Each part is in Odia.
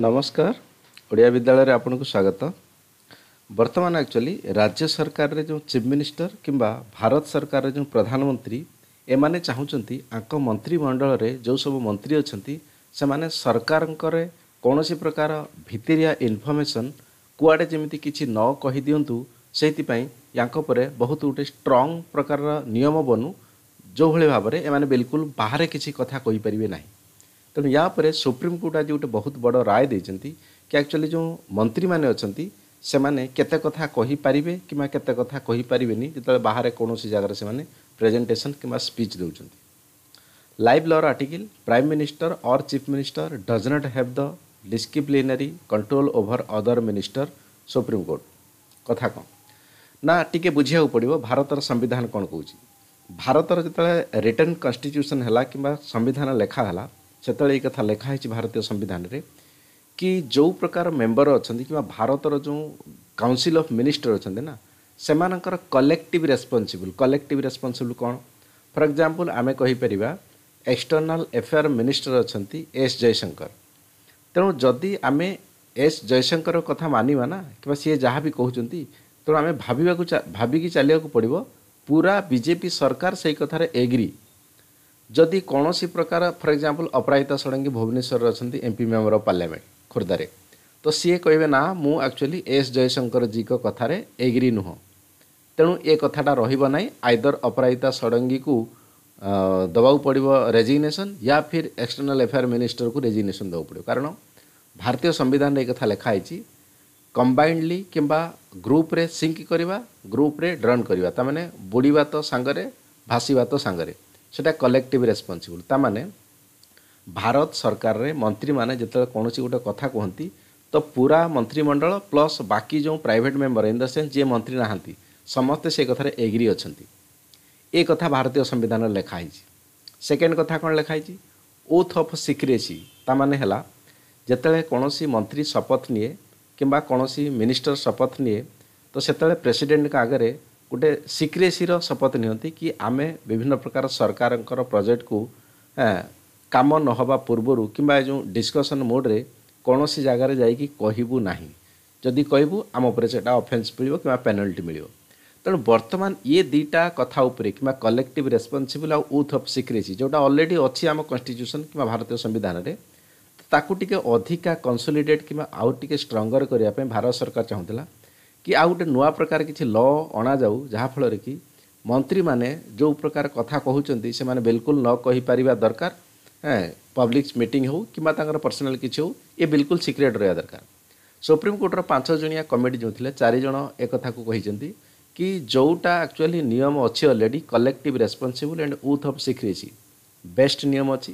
ନମସ୍କାର ଓଡ଼ିଆ ବିଦ୍ୟାଳୟରେ ଆପଣଙ୍କୁ ସ୍ୱାଗତ ବର୍ତ୍ତମାନ ଆକ୍ଚୁଆଲି ରାଜ୍ୟ ସରକାରରେ ଯେଉଁ ଚିଫ୍ ମିନିଷ୍ଟର କିମ୍ବା ଭାରତ ସରକାରର ଯେଉଁ ପ୍ରଧାନମନ୍ତ୍ରୀ ଏମାନେ ଚାହୁଁଛନ୍ତି ଆଙ୍କ ମନ୍ତ୍ରୀମଣ୍ଡଳରେ ଯେଉଁ ସବୁ ମନ୍ତ୍ରୀ ଅଛନ୍ତି ସେମାନେ ସରକାରଙ୍କର କୌଣସି ପ୍ରକାର ଭିତିରିଆ ଇନଫର୍ମେସନ୍ କୁଆଡ଼େ ଯେମିତି କିଛି ନ କହିଦିଅନ୍ତୁ ସେଇଥିପାଇଁ ୟାଙ୍କ ଉପରେ ବହୁତ ଗୋଟେ ଷ୍ଟ୍ରଙ୍ଗ ପ୍ରକାରର ନିୟମ ବନୁ ଯେଉଁଭଳି ଭାବରେ ଏମାନେ ବିଲକୁଲ ବାହାରେ କିଛି କଥା କହିପାରିବେ ନାହିଁ तेणु तेनालीर सुप्रीम सुप्रीमकोर्ट आज गोटे बहुत बड़ राय दे कि एक्चुअली जो मंत्री मैंने अच्छा से मैंने केते कथा कही पारे कि कथा कही पारे जो बाहर कौन सी जगह से मैंने प्रेजेटेसन कि स्पीच दे लाइव लर आर्टिकल प्राइम मिनिस्टर और chief minister does not have the disciplinary control over other minister Supreme Court कथा कौन ना टी बुझा पड़ो भारत संविधान कौन कौन भारत जो रिटर्न कन्स्टिट्यूशन है कि संविधान लेखा है ସେତେବେଳେ ଏଇ କଥା ଲେଖା ହେଇଛି ଭାରତୀୟ ସମ୍ବିଧାନରେ କି ଯେଉଁ ପ୍ରକାର ମେମ୍ବର ଅଛନ୍ତି କିମ୍ବା ଭାରତର ଯେଉଁ କାଉନସିଲ୍ ଅଫ୍ ମିନିଷ୍ଟର ଅଛନ୍ତି ନା ସେମାନଙ୍କର କଲେକ୍ଟିଭ୍ ରେସ୍ପନ୍ସିବୁଲ୍ କଲେକ୍ଟିଭ୍ ରେସ୍ପନ୍ସିବୁଲ୍ କ'ଣ ଫର୍ ଏକ୍ଜାମ୍ପଲ୍ ଆମେ କହିପାରିବା ଏକ୍ସଟର୍ନାଲ୍ ଏଫେୟାର୍ ମିନିଷ୍ଟର ଅଛନ୍ତି ଏସ୍ ଜୟଶଙ୍କର ତେଣୁ ଯଦି ଆମେ ଏସ୍ ଜୟଶଙ୍କର କଥା ମାନିବା ନା କିମ୍ବା ସିଏ ଯାହା ବି କହୁଛନ୍ତି ତେଣୁ ଆମେ ଭାବିବାକୁ ଭାବିକି ଚାଲିବାକୁ ପଡ଼ିବ ପୁରା ବିଜେପି ସରକାର ସେଇ କଥାରେ ଏଗ୍ରି ଯଦି କୌଣସି ପ୍ରକାର ଫର୍ ଏକ୍ଜାମ୍ପଲ ଅପରାଜିତା ଷଡ଼ଙ୍ଗୀ ଭୁବନେଶ୍ୱରରେ ଅଛନ୍ତି ଏମ୍ପି ମେମ୍ବର ଅଫ୍ ପାର୍ଲାମେଣ୍ଟ ଖୋର୍ଦ୍ଧାରେ ତ ସିଏ କହିବେ ନା ମୁଁ ଆକ୍ଚୁଆଲି ଏସ୍ ଜୟଶଙ୍କର ଜୀଙ୍କ କଥାରେ ଏଗ୍ରି ନୁହଁ ତେଣୁ ଏ କଥାଟା ରହିବ ନାହିଁ ଆଇଦର ଅପରାଜିତା ଷଡ଼ଙ୍ଗୀକୁ ଦେବାକୁ ପଡ଼ିବ ରେଜିଗ୍ନେସନ୍ ୟା ଫିର୍ ଏକ୍ସଟର୍ନାଲ୍ ଆଫେୟାର୍ ମିନିଷ୍ଟରକୁ ରେଜିଗ୍ନେସନ୍ ଦେବାକୁ ପଡ଼ିବ କାରଣ ଭାରତୀୟ ସମ୍ବିଧାନରେ ଏ କଥା ଲେଖା ହେଇଛି କମ୍ବାଇଣ୍ଡଲି କିମ୍ବା ଗ୍ରୁପ୍ରେ ସିଙ୍କ କରିବା ଗ୍ରୁପ୍ରେ ଡ୍ରନ୍ କରିବା ତା'ମାନେ ବୁଡ଼ିବା ତ ସାଙ୍ଗରେ ଭାସିବା ତ ସାଙ୍ଗରେ ସେଇଟା କଲେକ୍ଟିଭ୍ ରେସ୍ପନ୍ସିବୁଲ୍ ତା ମାନେ ଭାରତ ସରକାରରେ ମନ୍ତ୍ରୀମାନେ ଯେତେବେଳେ କୌଣସି ଗୋଟେ କଥା କୁହନ୍ତି ତ ପୁରା ମନ୍ତ୍ରିମଣ୍ଡଳ ପ୍ଲସ୍ ବାକି ଯେଉଁ private member in the sense ଯିଏ ମନ୍ତ୍ରୀ ନାହାନ୍ତି ସମସ୍ତେ ସେ କଥାରେ ଏଗ୍ରି ଅଛନ୍ତି ଏ କଥା ଭାରତୀୟ ସମ୍ବିଧାନରେ ଲେଖା ହେଇଛି ସେକେଣ୍ଡ କଥା କ'ଣ ଲେଖା ହେଇଛି ଓଥ୍ ଅଫ୍ ସିକ୍ରେସି ତା ମାନେ ହେଲା ଯେତେବେଳେ କୌଣସି ମନ୍ତ୍ରୀ ଶପଥ ନିଏ କିମ୍ବା କୌଣସି ମିନିଷ୍ଟର ଶପଥ ନିଏ ତ ସେତେବେଳେ ପ୍ରେସିଡ଼େଣ୍ଟଙ୍କ ଆଗରେ ଗୋଟେ ସିକ୍ରେସିର ଶପଥ ନିଅନ୍ତି କି ଆମେ ବିଭିନ୍ନ ପ୍ରକାର ସରକାରଙ୍କର ପ୍ରୋଜେକ୍ଟକୁ କାମ ନ ହେବା ପୂର୍ବରୁ କିମ୍ବା ଏ ଯେଉଁ ଡିସ୍କସନ୍ ମୋଡ଼ରେ କୌଣସି ଜାଗାରେ ଯାଇକି କହିବୁ ନାହିଁ ଯଦି କହିବୁ ଆମ ଉପରେ ସେଇଟା ଅଫେନ୍ସ ମିଳିବ କିମ୍ବା ପେନାଲ୍ଟି ମିଳିବ ତେଣୁ ବର୍ତ୍ତମାନ ଇଏ ଦୁଇଟା କଥା ଉପରେ କିମ୍ବା କଲେକ୍ଟିଭ୍ ରେସ୍ପନ୍ସିବୁଲ୍ ଆଉ ଉଥ୍ ଅଫ୍ ସିକ୍ରେସି ଯେଉଁଟା ଅଲରେଡ଼ି ଅଛି ଆମ କନଷ୍ଟିଚ୍ୟୁସନ୍ କିମ୍ବା ଭାରତୀୟ ସମ୍ବିଧାନରେ ତାକୁ ଟିକେ ଅଧିକା କନ୍ସୋଲିଡେଟ୍ କିମ୍ବା ଆଉ ଟିକେ ଷ୍ଟ୍ରଙ୍ଗର୍ କରିବା ପାଇଁ ଭାରତ ସରକାର ଚାହୁଁଥିଲା କି ଆଉ ଗୋଟେ ନୂଆ ପ୍ରକାର କିଛି ଲ ଅଣାଯାଉ ଯାହାଫଳରେ କି ମନ୍ତ୍ରୀମାନେ ଯେଉଁ ପ୍ରକାର କଥା କହୁଛନ୍ତି ସେମାନେ ବିଲକୁଲ ନ କହିପାରିବା ଦରକାର ପବ୍ଲିକ୍ ମିଟିଂ ହେଉ କିମ୍ବା ତାଙ୍କର ପର୍ସନାଲ୍ କିଛି ହେଉ ଏ ବିଲକୁଲ ସିକ୍ରେଟ୍ ରହିବା ଦରକାର ସୁପ୍ରିମକୋର୍ଟର ପାଞ୍ଚ ଜଣିଆ କମିଟି ଯେଉଁ ଥିଲେ ଚାରିଜଣ ଏକଥାକୁ କହିଛନ୍ତି କି ଯେଉଁଟା ଆକ୍ଚୁଆଲି ନିୟମ ଅଛି already collective responsible and oath of secrecy best ନିୟମ ଅଛି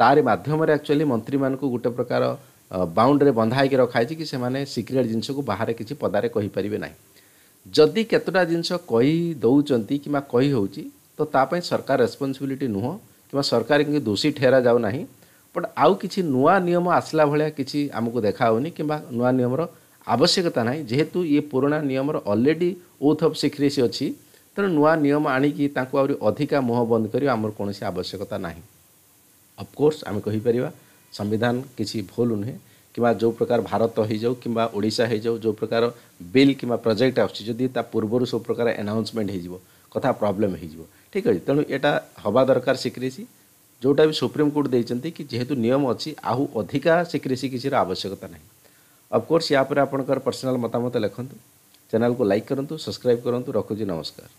ତାରି ମାଧ୍ୟମରେ ଆକ୍ଚୁଆଲି ମନ୍ତ୍ରୀମାନଙ୍କୁ ଗୋଟେ ପ୍ରକାର ବାଉଣ୍ଡରେ ବନ୍ଧା ହେଇକି ରଖାହେଇଛି କି ସେମାନେ ସିକ୍ରେଟ୍ ଜିନିଷକୁ ବାହାରେ କିଛି ପଦାରେ କହିପାରିବେ ନାହିଁ ଯଦି କେତେଟା ଜିନିଷ କହିଦେଉଛନ୍ତି କିମ୍ବା କହିହେଉଛି ତ ତା ପାଇଁ ସରକାର ରେସ୍ପନ୍ସିବିଲିଟି ନୁହଁ କିମ୍ବା ସରକାର କିନ୍ତୁ ଦୋଷୀ ଠେରା ଯାଉନାହିଁ ବଟ୍ ଆଉ କିଛି ନୂଆ ନିୟମ ଆସିଲା ଭଳିଆ କିଛି ଆମକୁ ଦେଖାହେଉନି କିମ୍ବା ନୂଆ ନିୟମର ଆବଶ୍ୟକତା ନାହିଁ ଯେହେତୁ ଇଏ ପୁରୁଣା ନିୟମର ଅଲରେଡ଼ି ଓଥ୍ ଅଫ୍ ସିକ୍ରେସି ଅଛି ତେଣୁ ନୂଆ ନିୟମ ଆଣିକି ତାଙ୍କୁ ଆହୁରି ଅଧିକା ମୁହଁ ବନ୍ଦ କରିବା ଆମର କୌଣସି ଆବଶ୍ୟକତା ନାହିଁ ଅଫ୍କୋର୍ସ ଆମେ କହିପାରିବା संविधान किसी भूल नुहे कि जो प्रकार भारत हो जाऊ कि हो जाऊ जो प्रकार बिल कि प्रोजेक्ट आसा पूर्व सब प्रकार एनाउन्समेंट हो कथा प्रॉब्लम हो ठीक अच्छे तेणु यहाँ हवा दरकार सिक्रेसी जोटा भी सुप्रीम कोर्ट देखते कि जेहेतु नियम अच्छी आउ अधिका सिक्रेसी किसी आवश्यकता नहीं अफकोर्स यापर आप पर्सनाल मतामत लिखुद चैनल को लाइक करूँ सब्सक्राइब करूँ रखुजी नमस्कार